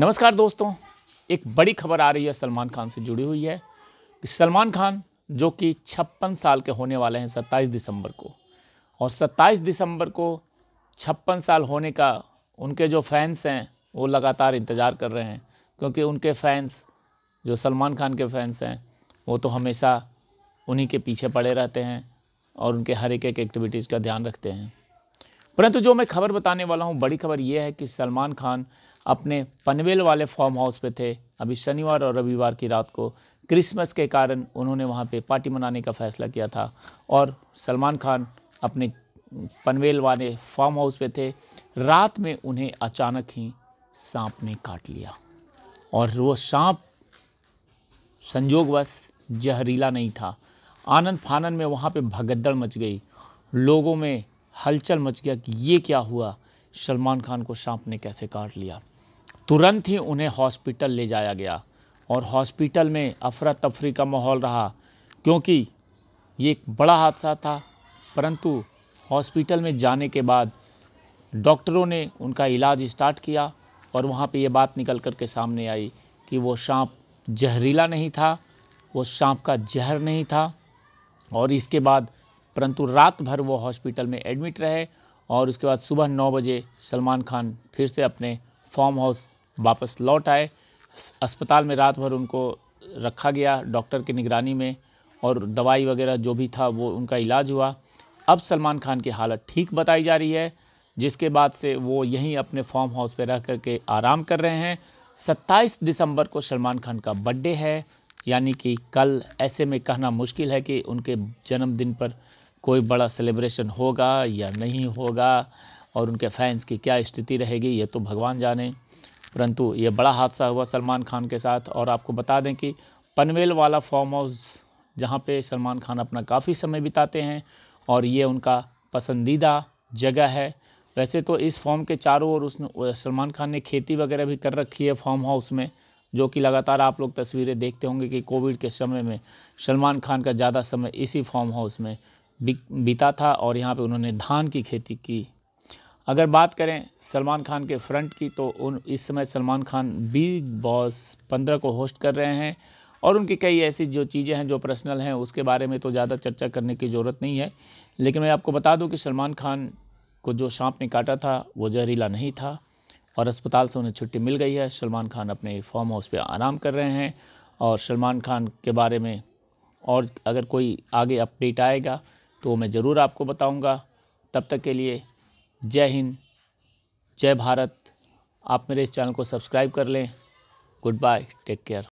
नमस्कार दोस्तों एक बड़ी खबर आ रही है सलमान खान से जुड़ी हुई है कि सलमान खान जो कि छप्पन साल के होने वाले हैं सत्ताईस दिसंबर को और सत्ताईस दिसंबर को छप्पन साल होने का उनके जो फैंस हैं वो लगातार इंतज़ार कर रहे हैं क्योंकि उनके फैंस जो सलमान खान के फैंस हैं वो तो हमेशा उन्हीं के पीछे पड़े रहते हैं और उनके हर एक एक एक्टिविटीज़ का ध्यान रखते हैं परंतु जो मैं खबर बताने वाला हूँ बड़ी खबर ये है कि सलमान खान अपने पनवेल वाले फार्म हाउस पे थे अभी शनिवार और रविवार की रात को क्रिसमस के कारण उन्होंने वहाँ पे पार्टी मनाने का फैसला किया था और सलमान खान अपने पनवेल वाले फार्म हाउस पे थे रात में उन्हें अचानक ही सांप ने काट लिया और वो सांप संजोगवश जहरीला नहीं था आनंद फानन में वहाँ पे भगदड़ मच गई लोगों में हलचल मच गया कि ये क्या हुआ सलमान खान को सांप ने कैसे काट लिया तुरंत ही उन्हें हॉस्पिटल ले जाया गया और हॉस्पिटल में अफरा तफरी का माहौल रहा क्योंकि ये एक बड़ा हादसा था परंतु हॉस्पिटल में जाने के बाद डॉक्टरों ने उनका इलाज स्टार्ट किया और वहाँ पे ये बात निकल कर के सामने आई कि वो सांप जहरीला नहीं था वो सांप का जहर नहीं था और इसके बाद परंतु रात भर वो हॉस्पिटल में एडमिट रहे और उसके बाद सुबह नौ बजे सलमान खान फिर से अपने फार्म हाउस वापस लौट आए अस्पताल में रात भर उनको रखा गया डॉक्टर की निगरानी में और दवाई वगैरह जो भी था वो उनका इलाज हुआ अब सलमान खान की हालत ठीक बताई जा रही है जिसके बाद से वो यहीं अपने फॉर्म हाउस पर रह कर के आराम कर रहे हैं 27 दिसंबर को सलमान खान का बर्थडे है यानी कि कल ऐसे में कहना मुश्किल है कि उनके जन्मदिन पर कोई बड़ा सेलिब्रेशन होगा या नहीं होगा और उनके फैंस की क्या स्थिति रहेगी ये तो भगवान जाने परंतु ये बड़ा हादसा हुआ सलमान खान के साथ और आपको बता दें कि पनवेल वाला फॉर्म हाउस जहाँ पे सलमान खान अपना काफ़ी समय बिताते हैं और ये उनका पसंदीदा जगह है वैसे तो इस फॉर्म के चारों ओर उसने सलमान खान ने खेती वगैरह भी कर रखी है फॉर्म हाउस में जो कि लगातार आप लोग तस्वीरें देखते होंगे कि कोविड के समय में सलमान खान का ज़्यादा समय इसी फॉर्म हाउस में बीता था और यहाँ पे उन्होंने धान की खेती की अगर बात करें सलमान खान के फ्रंट की तो उन इस समय सलमान खान बिग बॉस पंद्रह को होस्ट कर रहे हैं और उनकी कई ऐसी जो चीज़ें हैं जो पर्सनल हैं उसके बारे में तो ज़्यादा चर्चा करने की ज़रूरत नहीं है लेकिन मैं आपको बता दूं कि सलमान खान को जो सांप ने काटा था वो जहरीला नहीं था और अस्पताल से उन्हें छुट्टी मिल गई है सलमान खान अपने फॉर्म हाउस पर आराम कर रहे हैं और सलमान खान के बारे में और अगर कोई आगे अपडेट आएगा तो मैं ज़रूर आपको बताऊँगा तब तक के लिए जय हिंद जय भारत आप मेरे इस चैनल को सब्सक्राइब कर लें गुड बाय टेक केयर